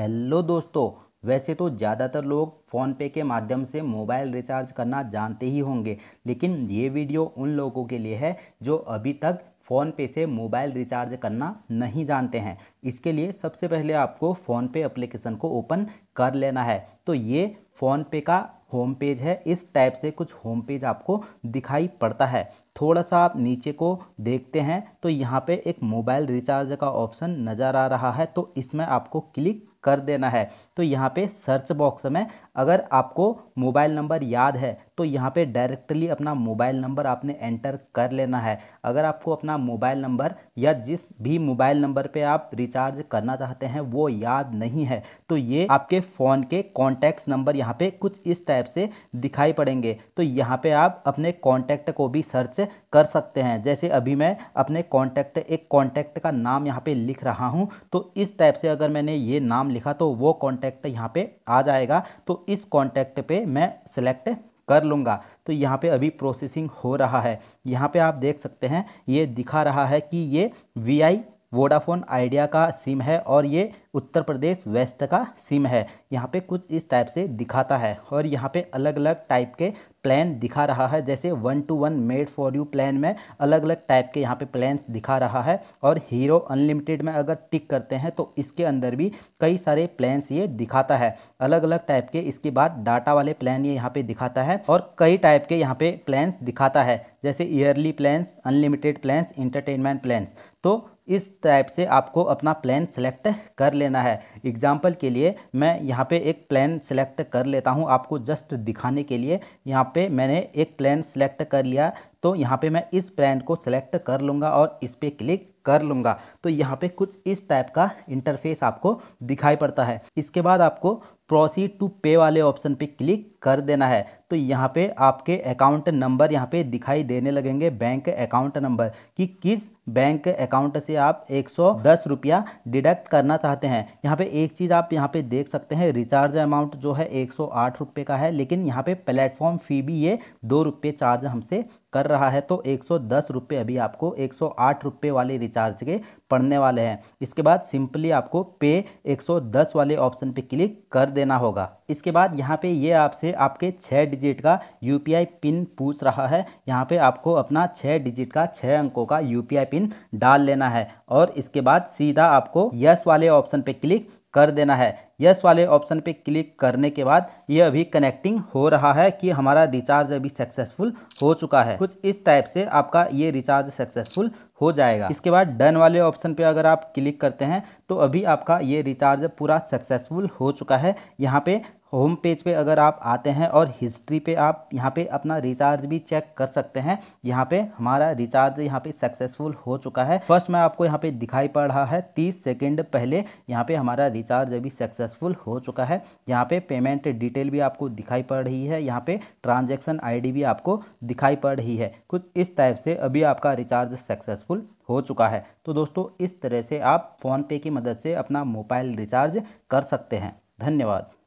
hello दोस्तों वैसे तो ज़्यादातर लोग फ़ोनपे के माध्यम से मोबाइल रिचार्ज करना जानते ही होंगे लेकिन ये वीडियो उन लोगों के लिए है जो अभी तक फ़ोनपे से मोबाइल रिचार्ज करना नहीं जानते हैं इसके लिए सबसे पहले आपको फ़ोनपे एप्लीकेशन को ओपन कर लेना है तो ये फ़ोनपे का होम पेज है इस टाइप से कुछ होम पेज आपको दिखाई पड़ता है थोड़ा सा आप नीचे को देखते हैं तो यहाँ पे एक मोबाइल रिचार्ज का ऑप्शन नज़र आ रहा है तो इसमें आपको क्लिक कर देना है तो यहाँ पे सर्च बॉक्स में अगर आपको मोबाइल नंबर याद है तो यहाँ पे डायरेक्टली अपना मोबाइल नंबर आपने एंटर कर लेना है अगर आपको अपना मोबाइल नंबर या जिस भी मोबाइल नंबर पे आप रिचार्ज करना चाहते हैं वो याद नहीं है तो ये आपके फ़ोन के कॉन्टैक्ट्स नंबर यहाँ पे कुछ इस टाइप से दिखाई पड़ेंगे तो यहाँ पे आप अपने कॉन्टैक्ट को भी सर्च कर सकते हैं जैसे अभी मैं अपने कॉन्टैक्ट एक कॉन्टैक्ट का नाम यहाँ पर लिख रहा हूँ तो इस टाइप से अगर मैंने ये नाम लिखा तो वो कॉन्टैक्ट यहाँ पर आ जाएगा तो इस कॉन्टैक्ट पर मैं सेलेक्ट कर लूँगा तो यहाँ पे अभी प्रोसेसिंग हो रहा है यहाँ पे आप देख सकते हैं ये दिखा रहा है कि ये वी आई वोडाफोन आइडिया का सिम है और ये उत्तर प्रदेश वेस्ट का सिम है यहाँ पे कुछ इस टाइप से दिखाता है और यहाँ पे अलग अलग टाइप के प्लान दिखा रहा है जैसे one two one made for you plan में अलग अलग टाइप के यहाँ पे प्लान्स दिखा रहा है और हीरो अनलिमिटेड में अगर टिक करते हैं तो इसके अंदर भी कई सारे प्लान्स ये दिखाता है अलग अलग टाइप के इसके बाद डाटा वाले प्लान ये यहाँ पे दिखाता है और कई टाइप के यहाँ पे प्लान्स दिखाता है जैसे yearly plans unlimited plans entertainment plans तो इस टाइप से आपको अपना प्लान सेलेक्ट कर लेना है एग्जाम्पल के लिए मैं यहाँ पे एक प्लान सेलेक्ट कर लेता हूँ आपको जस्ट दिखाने के लिए यहाँ यहाँ पे मैंने एक प्लान सेलेक्ट कर लिया तो यहाँ पे मैं इस प्लान को सिलेक्ट कर लूँगा और इस पर क्लिक कर लूँगा तो यहाँ पे कुछ इस टाइप का इंटरफेस आपको दिखाई पड़ता है इसके बाद आपको प्रोसीड टू पे वाले ऑप्शन पे क्लिक कर देना है तो यहाँ पे आपके अकाउंट नंबर यहाँ पे दिखाई देने लगेंगे बैंक अकाउंट नंबर कि किस बैंक अकाउंट से आप एक सौ दस रुपया डिडक्ट करना चाहते हैं यहाँ पे एक चीज़ आप यहाँ पे देख सकते हैं रिचार्ज अमाउंट जो है एक सौ आठ रुपये का है लेकिन यहाँ पे प्लेटफॉर्म फ़ी भी ये दो रुपये चार्ज हमसे कर रहा है तो एक सौ दस रुपये अभी आपको एक सौ आठ रुपये वाले रिचार्ज के पड़ने वाले हैं इसके बाद सिंपली आपको पे एक सौ दस वाले ऑप्शन पर क्लिक कर देना होगा इसके बाद यहाँ पे ये आपसे आपके छः डिजिट का यू पिन पूछ रहा है यहाँ पे आपको अपना छः डिजिट का छः अंकों का यू पिन डाल लेना है और इसके बाद सीधा आपको यस वाले ऑप्शन पे क्लिक कर देना है यस वाले ऑप्शन पे क्लिक करने के बाद ये अभी कनेक्टिंग हो रहा है कि हमारा रिचार्ज अभी सक्सेसफुल हो चुका है कुछ इस टाइप से आपका ये रिचार्ज सक्सेसफुल हो जाएगा इसके बाद डन वाले ऑप्शन पे अगर आप क्लिक करते हैं तो अभी आपका ये रिचार्ज पूरा सक्सेसफुल हो चुका है यहाँ पे होम पेज पे अगर आप आते हैं और हिस्ट्री पे आप यहाँ पे अपना रिचार्ज भी चेक कर सकते हैं यहाँ पे हमारा रिचार्ज यहाँ पे सक्सेसफुल हो चुका है फर्स्ट में आपको यहाँ पे दिखाई पड़ रहा है तीस सेकेंड पहले यहाँ पे हमारा रिचार्ज अभी सक्सेसफुल हो चुका है यहाँ पे पेमेंट डिटेल भी आपको दिखाई पड़ रही है यहाँ पर ट्रांजेक्शन आई भी आपको दिखाई पड़ रही है कुछ इस टाइप से अभी आपका रिचार्ज सक्सेसफुल हो चुका है तो दोस्तों इस तरह से आप फ़ोनपे की मदद से अपना मोबाइल रिचार्ज कर सकते हैं धन्यवाद